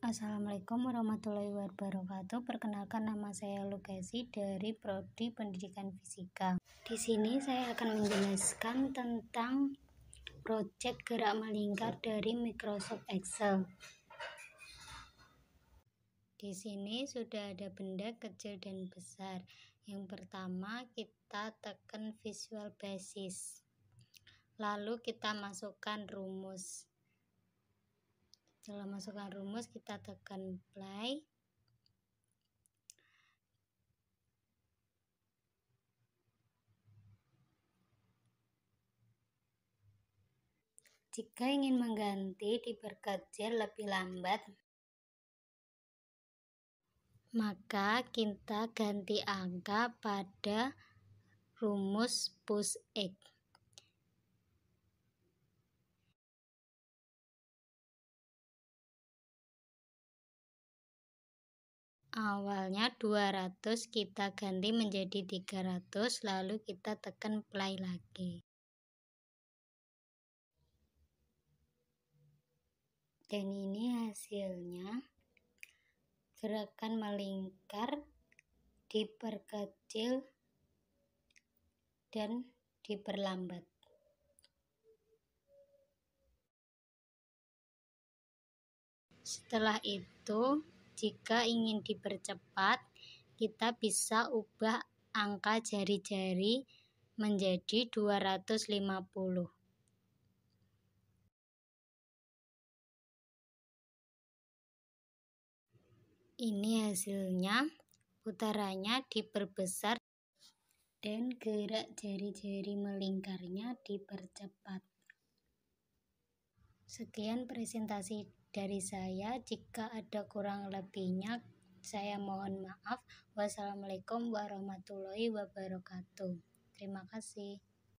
Assalamualaikum warahmatullahi wabarakatuh. Perkenalkan nama saya Lukasi dari Prodi Pendidikan Fisika. Di sini saya akan menjelaskan tentang proyek gerak melingkar dari Microsoft Excel. Di sini sudah ada benda kecil dan besar. Yang pertama kita tekan visual basis. Lalu kita masukkan rumus setelah masukkan rumus, kita tekan play. Jika ingin mengganti diperkejar lebih lambat, maka kita ganti angka pada rumus push X. Awalnya 200 kita ganti menjadi 300 lalu kita tekan play lagi. Dan ini hasilnya gerakan melingkar diperkecil dan diperlambat. Setelah itu jika ingin dipercepat, kita bisa ubah angka jari-jari menjadi 250. Ini hasilnya, putarannya diperbesar dan gerak jari-jari melingkarnya dipercepat. Sekian presentasi dari saya. Jika ada kurang lebihnya, saya mohon maaf. Wassalamualaikum warahmatullahi wabarakatuh. Terima kasih.